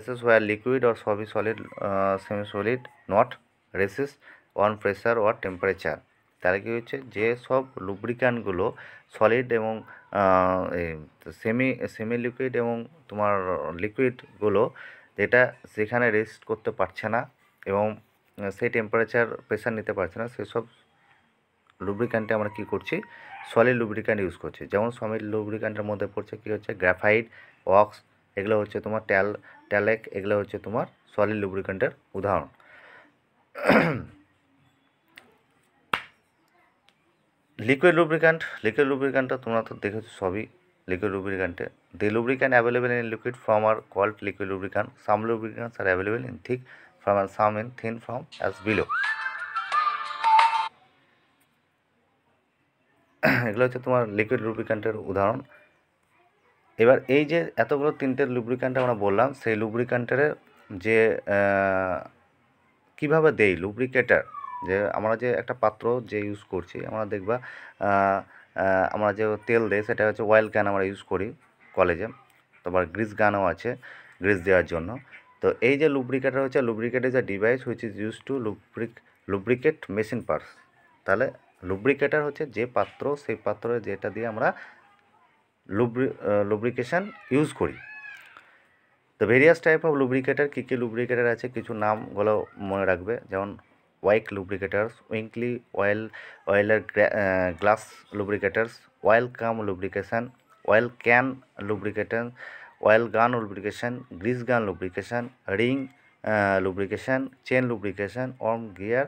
places where liquid or semi-solid uh, semi-solid not resist on pressure or temperature তাহলে কী হচ্ছে যে সব লুব্রিকানগুলো সলিড এবং সেমি সেমি লিকুইড এবং তোমার লিকুইডগুলো যেটা সেখানে রেস্ট করতে পারছে না এবং সেই টেম্পারেচার প্রেশার নিতে পারছে না সেসব লুব্রিকান্টে আমরা কি করছি সলিড লুব্রিকান্ট ইউজ করছি যেমন সলিড লুব্রিকান্টের মধ্যে পড়ছে কী হচ্ছে গ্রাফাইট ওয়াক্স এগুলো হচ্ছে তোমার ট্যাল ট্যালেক এগুলো হচ্ছে তোমার সলিড লুব্রিকেন্টের উদাহরণ লিকুইড লুব্রিকেন্ট লিকুইড লুব্রিকেন্টটা তোমরা তো দেখেছো সবই লিকুইড লুব্রিকেন্টে the lubricant available in liquid form are called liquid lubricant some lubricants are available in thick form and some in thin form as below এগুলো হচ্ছে তোমার লিকুইড লুব্রিকেন্টের উদাহরণ এবার এই যে এতগুলো তিনটের লুব্রিকান্ট আমরা বললাম সেই লুব্রিকান্টের যে কিভাবে দেই লুব্রিকেটার যে আমরা যে একটা পাত্র যে ইউজ করছি আমরা দেখবা আমরা যে তেল দেই সেটা হচ্ছে অয়েল ক্যান আমরা ইউজ করি কলেজে আবার গ্রিস গানও আছে গ্রিস দেওয়ার জন্য তো এই যে লুব্রিকেটার হচ্ছে lubricate is a device which is use to lubric lubricate machine parts তাহলে লুব্রিকেটার হচ্ছে যে পাত্র সেই পাত্রে যেটা দিয়ে আমরা লুব্রি লুব্রিকেশান ইউজ করি তো ভেরিয়াস টাইপ অফ লুব্রিকেটার কী কী লুব্রিকেটার আছে কিছু নামগুলো মনে রাখবে যেমন ওয়াইক লুব্রিকেটার্স উইঙ্কলি অয়েল অয়েলের glass lubricators oil cum lubrication oil can lubricator oil gun lubrication grease gun lubrication ring lubrication chain lubrication worm gear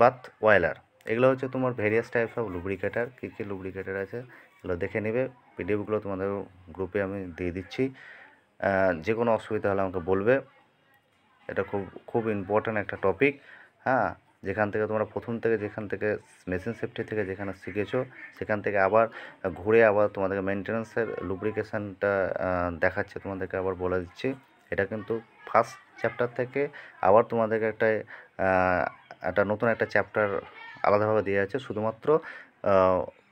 bath oiler এগুলো হচ্ছে তোমার ভেরিয়াস টাইপস অফ লুব্রিকেটার কী কী লুব্রিকেটার আছে এগুলো দেখে নেবে পিডিএফগুলো তোমাদের গ্রুপে আমি দিয়ে দিচ্ছি যে কোনো অসুবিধা হলে আমাকে বলবে এটা খুব খুব ইম্পর্ট্যান্ট একটা টপিক হ্যাঁ যেখান থেকে তোমরা প্রথম থেকে যেখান থেকে মেশিন সেফটি থেকে যেখানে শিখেছো সেখান থেকে আবার ঘুরে আবার তোমাদেরকে মেনটেন্যান্সের লুব্রিকেশানটা দেখাচ্ছে তোমাদেরকে আবার বলে দিচ্ছি এটা কিন্তু ফার্স্ট চ্যাপ্টার থেকে আবার তোমাদেরকে একটা একটা নতুন একটা চ্যাপ্টার আলাদাভাবে দেওয়া আছে শুধুমাত্র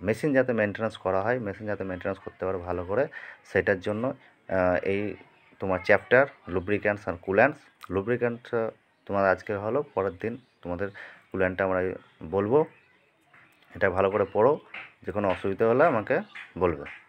মেশিন যাতে মেনটেন্যান্স করা হয় মেশিন যাতে মেনটেন্যান্স করতে পারে ভালো করে সেটার জন্য এই তোমার চ্যাপ্টার লুব্রিক্যান্টস আর কুল্যান্টস লুব্রিক্যান্ট তোমার আজকে হলো পরের দিন তোমাদের কুল্যান্টটা আমরা বলবো এটা ভালো করে পড়ো যে কোনো অসুবিধা হলে আমাকে বলবে